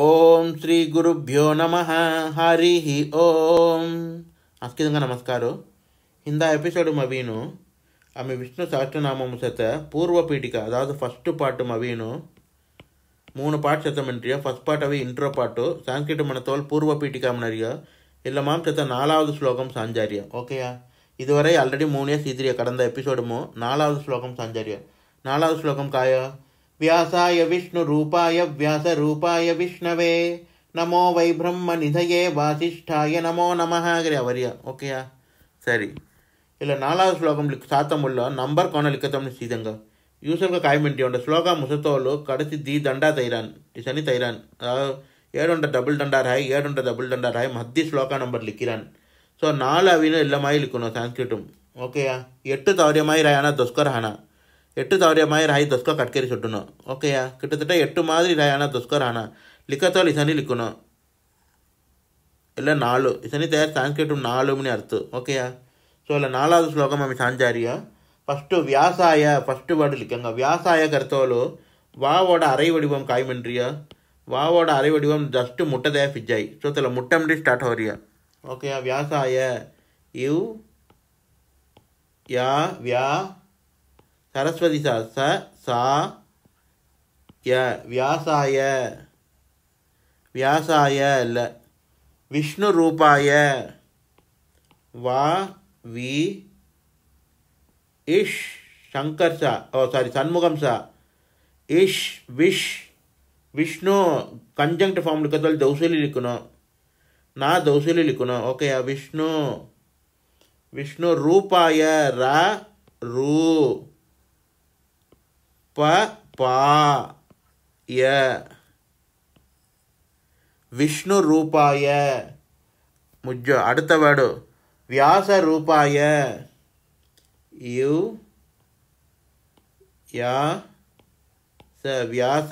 ఓం శ్రీ గురుభ్యో నమ హరి ஓம் அஸ்கிதங்க నమస్కారం இந்த எபிசோடு மவீனும் ಆಮೇಲೆ விஷ்ணு சாஸ்திரநாமம் செத்த பூர்வ பீட்டிகா அதாவது ஃபஸ்ட்டு பாட்டு மவீனும் மூணு பாட் சத்தம் பண்ணியா ஃபஸ்ட் பாட்டாவே இன்ட்ரோ பாட்டு சான்ஸ்கிரிட் மனத்தோல் பூர்வ பீட்டிகா மனரியா இல்லை மாம் சத்த நாலாவது ஸ்லோகம் சாஞ்சாரியா ஓகேயா இதுவரை ஆல்ரெடி மூணே சீதிரியா கடந்த எபிசோடுமோ நாலாவது ஸ்லோகம் சாஞ்சாரியா நாலாவது ஸ்லோகம் காயா व्यासाय विष्णुरूपाय व्यासरूपाय विष्णवे ನಮೋ ವೈಬ್ರಹ್ಮ ನಿಧಯೇ ವಾಸಿಷ್ಠಾಯ ನಮೋ ನಮಃ ಆಗ್ರಿ ಅವರಿಯ ಓಕೆಯಾ ಸರಿ ಇಲ್ಲ ನಾಲಾவது ஸ்லோகம் சாத்தமுள்ள நம்பர் கோண லிக்கத்தம்னு சீதங்க యూసర్గా కాయమింటియుండ శ్లోక ముసతోలు కడసి ది దండా తైరాన్ ఇసని తైరాన్ ఏడుంట డబుల్ దండా రాయ్ ఏడుంట డబుల్ దండా రాయ్ మధ్య శ్లోక నంబర్ లిక్కిరాన్ సో నాలు అవిను ఇల్లమాయి లిక్కును సాంస్క్రిటం ఓకేయా ఎట్టు తౌర్యమాయి రాయన దొస్కర్ హనా எட்டு மாதிரி ராய் தொஸ்கா கட்கரி சுட்டணும் ஓகேயா கிட்டத்தட்ட எட்டு மாதிரி ராய் ஆனால் தொஸ்கோ ராணா லிக்கத்தோல் இசனி லிக்கணும் இல்லை நாலு இசனி தயார் சான்ஸ்கிரிட்டும் மணி அர்த்தம் ஓகேயா ஸோ இல்லை நாலாவது ஸ்லோகம் அமை சாஞ்சாரியா ஃபஸ்ட்டு வியாசாய ஃபஸ்ட்டு வேர்டு லிக்கங்க வியாசாய கருத்தோலு வாவோட அரை வடிவம் காய்மன்றியா வாவோட அரை வடிவம் ஜஸ்ட்டு முட்டதையா ஃபிஜ்ஜாய் ஸோ முட்டை மட்டும் ஸ்டார்ட் ஹோரியா ஓகேயா வியாசாய யூ யா வியா சரஸ்வதி சா ச சா ய வியாசாய வியாசாய இல்லை விஷ்ணு ரூபாய வா வி இஷ் சங்கர் சா ஓ சாரி சண்முகம் சா இஷ் விஷ் விஷ்ணு கன்ஜங்க்ட் ஃபார்ம் இருக்கிறதால தௌசலி இருக்கணும் நான் தௌசலி இருக்கணும் ஓகேயா விஷ்ணு விஷ்ணு ரூபாய ரா ரூ ப பா ய விஷ்ணு ரூபாய முஜ அடுத்த வேடு வியாச ரூபாய யு யா ச வியாச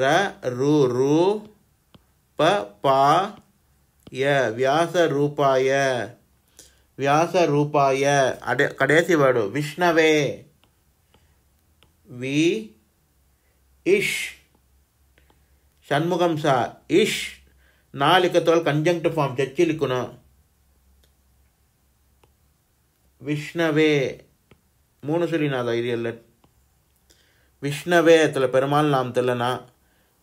ர ரு ரூ ப பா ய வியாச ரூபாய வியாச ரூபாய அடே கடைசி வேடு விஷ்ணவே வி இஷ் షణ్ముఖం సా ఇష్ నాలికతో కంజంక్ట్ ఫామ్ చచ్చిలికున விஷ்ணவே மூணு சொல்லினாதா இது இல்லை விஷ்ணவே அதில் பெருமாள் நாம் தெல்லனா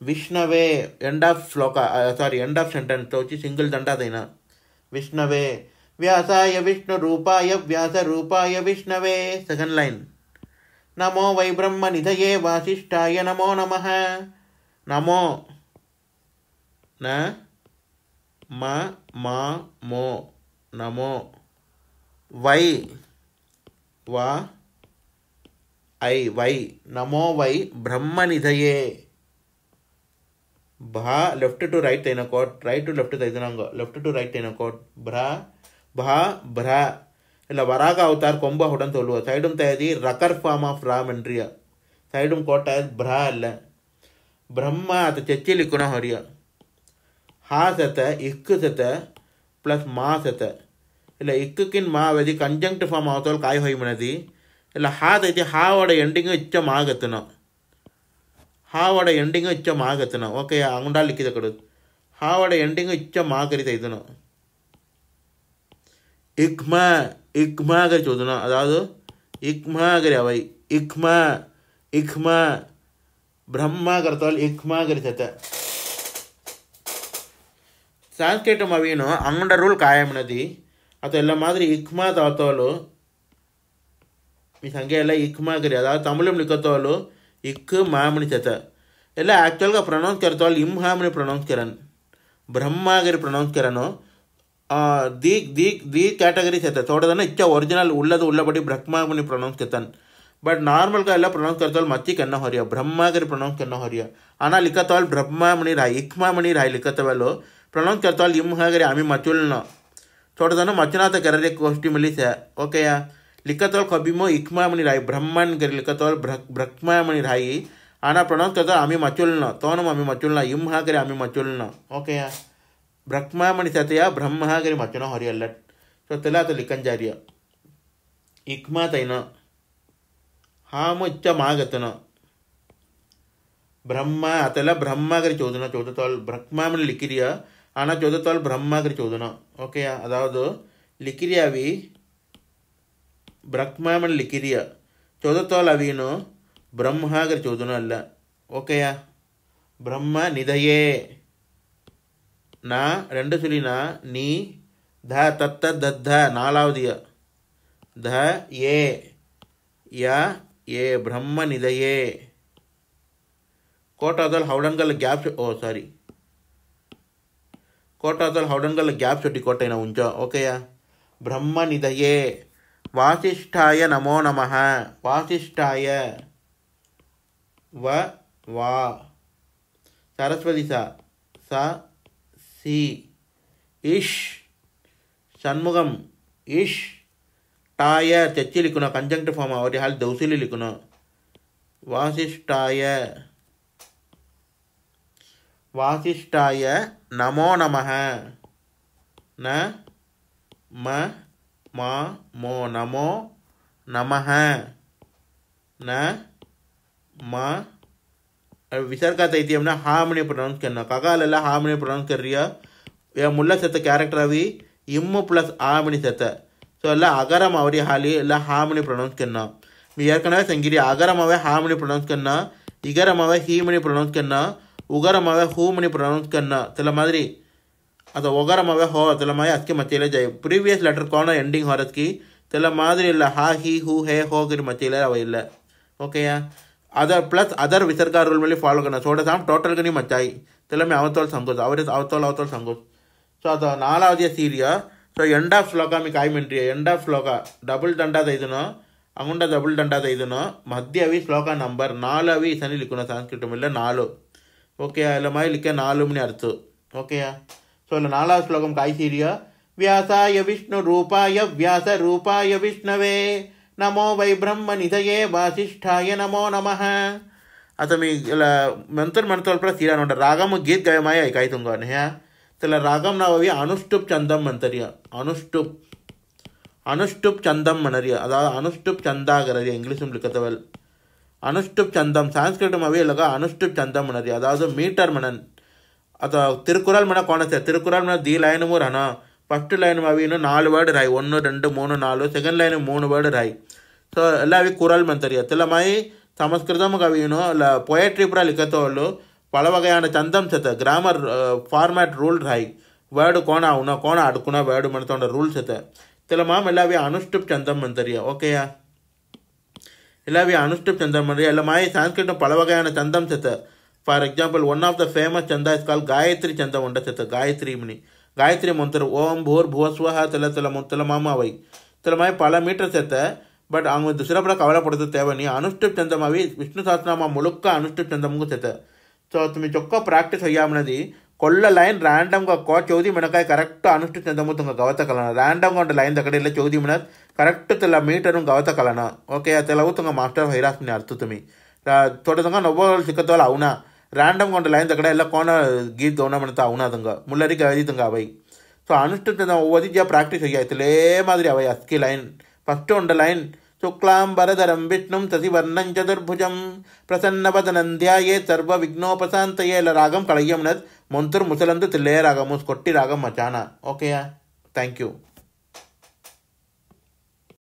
விஷ்ணவே எண்ட் ஆஃப் ஸ்லோகா சாரி எண்ட் ஆஃப் சென்டென்ஸ் வச்சு సింగిల్ దండాదైనా విష్ణవే వ్యాసాయ విష్ణు రూపాయ వ్యాస రూపాయ విష్ణవే సెకండ్ లైన్ नमो वै ब्रह्म निधये वासिष्ठाय नमो नमः नमो न म मा मो नमो वै वा ऐ वै नमो वै भा लेफ्ट टू राइट రైట్ అయిన కోట్ రైట్ टू లెఫ్ట్ తగ్గినాంగో लेफ्ट टू राइट అయిన కోట్ భ్రా భా भ्रा இல்லை வராக அவதார் கொம்பாவுடன் சொல்லுவோம் சைடும் தயதி ரக்கர் ஃபார்ம் ஆஃப் ராம் என்றியா சைடும் கோட்டை பிரா இல்லை பிரம்மா அது செச்சிலிக்குனா ஹரியா ஹா சத்த இக்கு சத்த ப்ளஸ் மா சத்த இல்லை இக்குக்கின் மா வதி கன்ஜங்க்ட் ஃபார்ம் ஆகத்தோல் காய் ஹொய்மனதி இல்லை ஹா தைத்தி ஹாவோட எண்டிங்கும் இச்சம் ஆகத்துனா ஹாவோட எண்டிங்கும் இச்சம் ಮಾಗತ್ತನ ஓகே அவங்கடா லிக்கித ಕಡು ஹாவோட எண்டிங்கும் இச்சம் ಮಾಕರಿತ ಇದನು இக்மா இக்மாகரி சோதனம் அதாவது இக்மாகரி அவை இக்மா இக்மா பிரம்மாகரத்தால் இக்மாகரி தத்த సాంస్కృతం అవిను అంగండ రూల్ ఖాయమున్నది అత ఎలా మాదిరి ఇక్మా తాతోలు మీ సంఖ్య ఎలా ఇక్మా కరి అదా తమిళం లిఖతోలు ఇక్ మామిని చేత ఎలా యాక్చువల్గా ప్రొనౌన్స్ కరతోలు ఇమ్ హామిని ప్రొనౌన్స్ కరన్ బ్రహ్మాగరి ప్రొనౌన్స్ కరను दी दी दी कैटगरी से चोड़ा इच्छा ओरजल उल्लबड़ी ब्रह्मी प्रनौंस बट नार्मल का प्रनौंस मत्ती कन्न हरिया ब्रह्मी प्रनौंस कन्न हरिया आना लिखतवा ब्रह्मी राय इखमणि राय लिखतवा प्रनौंस करता इम हर अमी मचुलन चोड़ा मचुनाथ गरजे गोष्ठी मिली से ओके लिखतवा कबीमो इखमणि राय ब्रह्मण गरी लिखतवा ब्रह्मी राय आना प्रणाम करता अमी मचुलना तोनम अमी मचुलना इम हाकर अमी मचुलना ओके या ಬ್ರಹ್ಮಣಿ ಸತೆಯ ಬ್ರಹ್ಮಗ್ರಿ ಮಚ್ಚನ ಹೊರೆಯಲ್ಲ ಚೋತ ಅಂಜಾರಿಯ ಇಮಾ ತೈನ ಹಾಮುಚ್ಚ ಮಾತನ ಬ್ರಹ್ಮ ಅತಲ ಬ್ರಹ್ಮಗರಿ ಚೋದ ಚೋದ ಬ್ರಹ್ಮಿ ಲಿಖಿರಿಯ ಆನ ಚೋದ ಬ್ರಹ್ಮಗರಿ ಚೋದ ಓಕೆಯಾ ಅದಾವದು ಲಿಖಿರಿವಿ ಬ್ರಹ್ಮಿ ಲಿಖಿರಿಯ ಚೋದತ್ತ್ರಹ್ಮಗರಿ ಚೋದಿಲ್ಲ ಓಕೆಯಾ ಬ್ರಹ್ಮ ನಿಧಯೇ நான் ரெண்டு சொல்லினா நீ த தத்த தத்த நாலாவது த ஏ ய ஏ பிரம்ம நிதையே கோட்டாதல் ಹೌಡನ್ಗಲ್ಲ ಗ್ಯಾಪ್ ಓ ಸಾರಿ ಕೋಟಾದಲ್ ಹೌಡನ್ಗಲ್ಲ ಗ್ಯಾಪ್ ಚೊಟ್ಟಿ ಕೋಟೆನ ಉಂಚ ಓಕೆಯಾ ಬ್ರಹ್ಮ ನಿಧಯೇ ವಾಸಿಷ್ಠಾಯ ನಮೋ ನಮಃ ವಾಸಿಷ್ಠಾಯ ವ ವಾ ಸರಸ್ವತಿ ಸ சி இஷ் षण्मुगम ईश टाय त्याची लिखून कंजंक्ट फॉर्म आवडी हाल दवसिली लिखून वासिष्ठाय वासिष्ठाय नमो नमः न म मा मो नमो नमः न म ವಿಸರ್ಗ ತೈತಿಯಂನ ಹಾಮಣಿ ಪ್ರೊನೌನ್ಸ್ ಕನ್ನ ಕಗಾಲೆಲ್ಲ ಹಾಮಣಿ ಪ್ರೊನೌನ್ಸ್ ಕರ್ರಿಯ ಮುಲ್ಲ ಸತ್ತ ಕ್ಯಾರೆಕ್ಟರ್ ಅವಿ ಇಮ್ಮು ಪ್ಲಸ್ ಆಮಣಿ ಸತ್ತ ಸೊ ಎಲ್ಲ ಅಗರಮ್ ಅವರಿ ಹಾಲಿ ಎಲ್ಲ ಹಾಮಣಿ ಪ್ರೊನೌನ್ಸ್ ಕನ್ನ ಯಾರ್ಕಣವೆ ಸಂಗಿರಿ ಅಗರಮ್ ಅವೆ ಹಾಮಣಿ ಪ್ರೊನೌನ್ಸ್ ಕನ್ನ இகரம் அவ ஹீமணி ப்ரொனவுன்ஸ் கண்ணா உகரம் அவ ஹூமணி ப்ரொனவுன்ஸ் கண்ணா சில மாதிரி அது ஒகரம் அவ ஹோ சில மாதிரி அஸ்கி மத்தியில் ஜெய் ப்ரீவியஸ் லெட்டர் கோன எண்டிங் ஹோரஸ்கி சில மாதிரி இல்லை ஹா ஹி ஹூ ஹே ஹோகிரி மத்தியில் அவ இல்லை ஓகேயா अदर प्लस अदर विसर्गा रूल मैले फॉलो करना छोटा सा टोटल करनी मचाई चलो मैं अवतोल संकोच अवरेज अवतोल अवतोल संकोच ಸೊ ಅದು ನಾಲಾವಧಿಯ ಸೀರಿಯ ಸೊ ಎಂಡ್ ಆಫ್ ಶ್ಲೋಕ ಮೀ ಕಾಯ್ಮೆಂಟ್ರಿ ಎಂಡ್ ಆಫ್ ಶ್ಲೋಕ ಡಬಲ್ ದಂಡಾದ ಇದನ್ನು ಅಂಗುಂಡ ಡಬಲ್ ದಂಡಾದ ಇದನ್ನು ಮಧ್ಯವಿ ಶ್ಲೋಕ ನಂಬರ್ ನಾಲು ಅವಿ ಇಸನಿ ಲಿಕ್ಕುನ ಸಂಸ್ಕೃತ ಮೇಲೆ ನಾಲು ಓಕೆ ಇಲ್ಲ ಮೈ ಲಿಕ್ಕೆ ನಾಲು ಮನೆ ಅರ್ಥ ಓಕೆಯಾ ಸೊ ಇಲ್ಲ ನಾಲಾವ ಶ್ಲೋಕಂ ಕಾಯಿ ಸೀರಿಯ ವ್ಯಾಸಾಯ ವಿಷ್ಣು ರೂಪಾಯ ವ್ಯಾಸ ರೂಪಾಯ ವಿಷ್ಣುವೇ ನಮೋ ವೈ ಬ್ರಹ್ಮ ನಿಧಯೇ ವಾಸಿಷ್ಠಾಯ ನಮೋ ನಮಃ आता मी नंतर म्हणतो आपला तिला म्हणतात रागम गीत गाय माय ऐकाय तुमका ह्या त्याला रागम नावावी अनुष्टुप चंदम म्हणतरी अनुष्टुप अनुष्टुप चंदम म्हणरी அதாவது அனுஷ்டுப் சந்தாகிறது இங்கிலீஷும் லிக்கத்தவல் அனுஷ்டுப் சந்தம் அவை இல்லைக்கா அனுஷ்டுப் சந்தம் மணரி அதாவது மீட்டர் மணன் அதாவது திருக்குறள் மன கோணத்தை திருக்குறள் மன தி லைனுமும் ரணும் ఫస్ట్ లైన్ அவினும் నాలుగు వర్డ్ రాయి ஒன்று రెండు మూడు నాలుగు సెకండ్ లైన్ మూడు వర్డ్ రాయి సో ఇలా అవి కూరలు మంతరియా తెల్లమాయి సంస్కృతం కవిను ఇలా పురాలు కూడా లిఖతోళ్ళు పల వగయాన చందం చేత గ్రామర్ ఫార్మాట్ రూల్ రాయి వర్డ్ కోణ ఉన్న కోణ అడుకున్న వర్డ్ మనతో రూల్స్ చేత తెలమా ఇలా అవి అనుష్ఠుప్ చందం మంతరియా ఓకేయా ఇలా అవి అనుష్ఠుప్ చందం మంతరియా ఇలా మాయి సంస్కృతం పల వగైన చందం చేత for example one of the famous చందా ఇస్ కాల్ గాయత్రి చందం ఉండ చేత గాయత్రి காயத்ரி மந்திரம் ஓம் போர் புவஸ்வஹ தில திலமும் திலமாமாவை திலமாய் பல மீட்டர் சேர்த்த பட் அவங்க சிறப்பாக கவலைப்படுத்த தேவை நீ அனுஷ்டுப் சந்தமாவி விஷ்ணு சாஸ்திரமா முழுக்க அனுஷ்டுப் చందముకు చేత సో తుమి చొక్క ప్రాక్టీస్ అయ్యామన్నది కొల్ల లైన్ ర్యాండమ్గా కో చౌది మినకాయ కరెక్ట్ అనుష్ఠు చెందము తుంగ గవత కలన ర్యాండమ్గా ఉండే లైన్ దగ్గర ఇలా చౌది మినత్ కరెక్ట్ తెల్ల మీటరు గవత కలన ఓకే తెలవు తుంగ మాస్టర్ హైరాస్ని అర్థతుమి తోటదంగా నవ్వగలు చిక్కతోలు అవునా ರಾಂಡಮ್ಗೊಂಡು ಲೈನ್ ತಗಡೆ ಎಲ್ಲ ಕೋನ ಗೀತ್ ದೋಣ ಮಾಡ್ತಾ ಅವನದಂಗ ಮುಲ್ಲರಿಗೆ ಅದಿದಂಗ ಅವೈ ಸೊ ಅನುಷ್ಠಿತ ನಾವು ಓದಿದ್ಯಾ ಪ್ರಾಕ್ಟೀಸ್ ಹೇಗಾಯ್ತಲೇ ಮಾದರಿ ಅವೈ ಅಸ್ಕಿ ಲೈನ್ ಫಸ್ಟ್ ಉಂಡ ಲೈನ್ ಶುಕ್ಲಾಂಬರಧರಂ ವಿಷ್ಣುಂ ಸಸಿವರ್ಣಂ ಚತುರ್ಭುಜಂ ಪ್ರಸನ್ನವದನಂ ಧ್ಯಾಯೇ ಸರ್ವ ವಿಘ್ನೋಪಸಾಂತಯೇ ಎಲ್ಲ ರಾಗಂ ಕಳಯ್ಯಂನದ್ ಮೊಂತುರ್ ಮುಸಲಂದು ತಿಲ್ಲೇ ರಾಗ ಮೂಸ್ ಕೊಟ್ಟಿ ರಾಗಂ ಮಚಾನ ಓಕೆಯಾ ಥ್ಯಾಂಕ್ ಯು